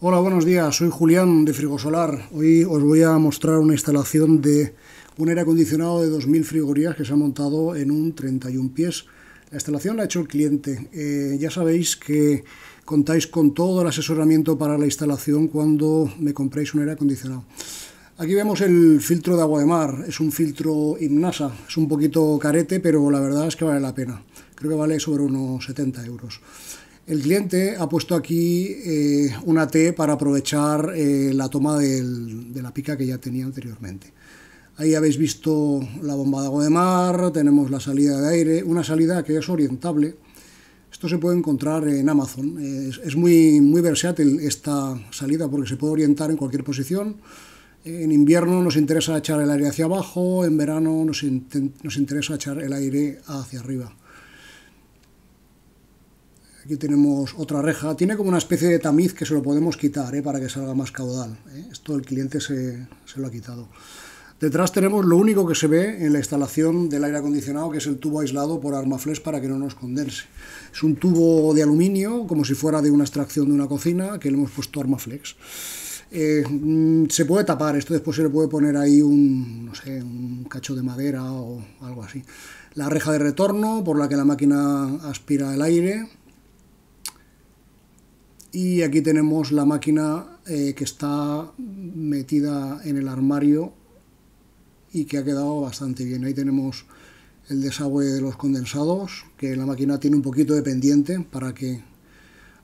Hola, buenos días, soy Julián de Frigosolar. Hoy os voy a mostrar una instalación de un aire acondicionado de 2000 frigorías que se ha montado en un 31 pies. La instalación la ha hecho el cliente. Eh, ya sabéis que contáis con todo el asesoramiento para la instalación cuando me compréis un aire acondicionado. Aquí vemos el filtro de agua de mar, es un filtro Ignasa. es un poquito carete, pero la verdad es que vale la pena. Creo que vale sobre unos 70 euros. El cliente ha puesto aquí eh, una T para aprovechar eh, la toma de la pica que ya tenía anteriormente. Ahí habéis visto la bomba de agua de mar, tenemos la salida de aire, una salida que es orientable. Esto se puede encontrar en Amazon. Es, muy, muy versátil esta salida porque se puede orientar en cualquier posición. En invierno nos interesa echar el aire hacia abajo, en verano nos interesa echar el aire hacia arriba. Aquí tenemos otra reja. Tiene como una especie de tamiz que se lo podemos quitar eh, para que salga más caudal. Eh. Esto el cliente se, se, lo ha quitado. Detrás tenemos lo único que se ve en la instalación del aire acondicionado, que es el tubo aislado por armaflex para que no nos condense. Es un tubo de aluminio, como si fuera de una extracción de una cocina, que le hemos puesto armaflex. Eh, mm, se puede tapar, esto después se le puede poner ahí un, no sé, un cacho de madera o algo así. La reja de retorno por la que la máquina aspira el aire y aquí tenemos la máquina eh, que está metida en el armario y que ha quedado bastante bien. Ahí tenemos el desagüe de los condensados, que la máquina tiene un poquito de pendiente para que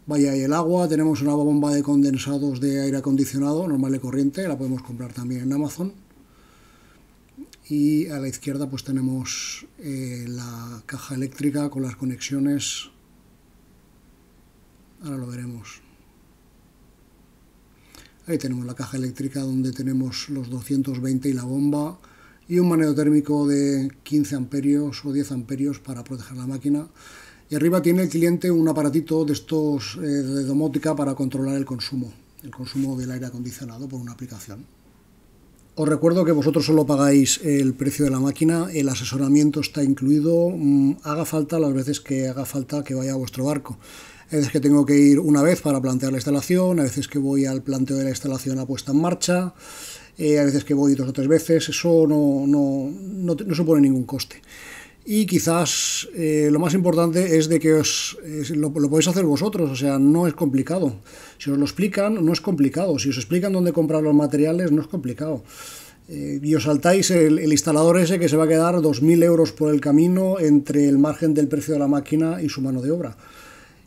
vaya el agua. Tenemos una bomba de condensados de aire acondicionado, normal de corriente, la podemos comprar también en Amazon. Y a la izquierda pues tenemos eh, la caja eléctrica con las conexiones Ahora lo veremos. Ahí tenemos la caja eléctrica donde tenemos los 220 y la bomba y un manejo térmico de 15 amperios o 10 amperios para proteger la máquina. Y arriba tiene el cliente un aparatito de estos eh, de domótica para controlar el consumo, el consumo del aire acondicionado por una aplicación. Os recuerdo que vosotros solo pagáis el precio de la máquina, el asesoramiento está incluido, mm, haga falta las veces que haga falta que vaya a vuestro barco. A veces que tengo que ir una vez para plantear la instalación, a veces que voy al planteo de la instalación a puesta en marcha, eh, a veces que voy dos o tres veces, eso no, no, no, supone ningún coste. Y quizás eh, lo más importante es de que os, lo, podéis hacer vosotros, o sea, no es complicado. Si os lo explican, no es complicado. Si os explican dónde comprar los materiales, no es complicado. Eh, y os saltáis el, el, instalador ese que se va a quedar 2.000 euros por el camino entre el margen del precio de la máquina y su mano de obra.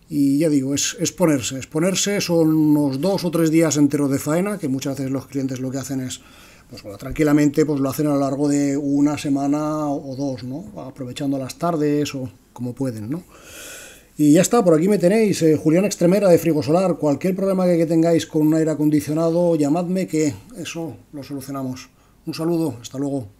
Y ya digo, es, es ponerse. Es ponerse, son unos dos o tres días enteros de faena, que muchas veces los clientes lo que hacen es pues bueno, tranquilamente pues lo hacen a lo largo de una semana o dos, ¿no? Aprovechando las tardes o como pueden, ¿no? Y ya está, por aquí me tenéis, eh, Julián Extremera de Frigo Solar. Cualquier problema que tengáis con un aire acondicionado, llamadme que eso lo solucionamos. Un saludo, hasta luego.